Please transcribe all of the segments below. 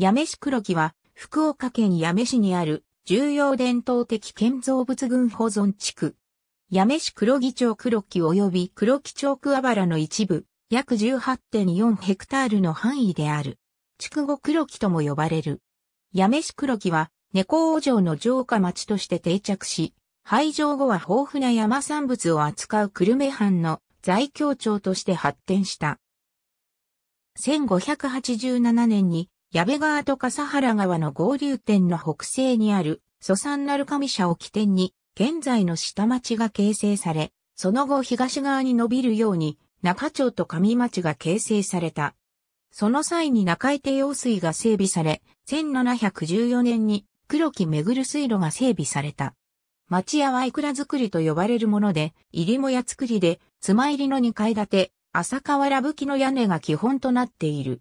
八女市黒木は、福岡県八女市にある、重要伝統的建造物群保存地区。八女市黒木町黒木及び黒木町桑原の一部、約18.4ヘクタールの範囲である。筑後黒木とも呼ばれる。八女市黒木は、猫王城の城下町として定着し、廃城後は豊富な山産物を扱う久留米藩の在京町として発展した。1587年に矢部川と笠原川の合流点の北西にある、蘇山なる神社を起点に、現在の下町が形成され、その後東側に伸びるように、中町と上町が形成された。その際に中井手用水が整備され、1714年に黒木めぐる水路が整備された。町屋はいくら作りと呼ばれるもので、入りもや作りで、妻入りの2階建て、浅川らぶきの屋根が基本となっている。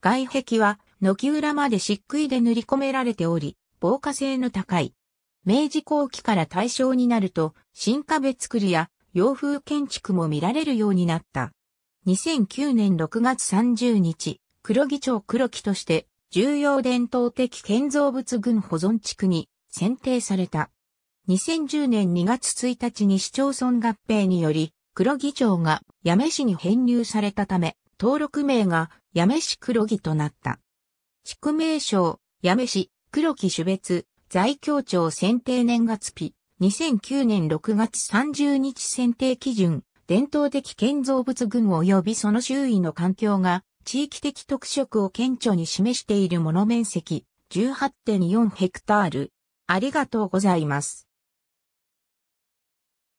外壁は軒裏まで漆喰で塗り込められており、防火性の高い。明治後期から大正になると、新壁作りや洋風建築も見られるようになった。2009年6月30日、黒木町黒木として重要伝統的建造物群保存地区に選定された。2010年2月1日に市町村合併により、黒木町が八女市に編入されたため、登録名が八女市黒木となった。地区名称、八女市、黒木種別、在京町選定年月日、2009年6月30日選定基準、伝統的建造物群及びその周囲の環境が、地域的特色を顕著に示しているもの面積、18.4ヘクタール。ありがとうございます。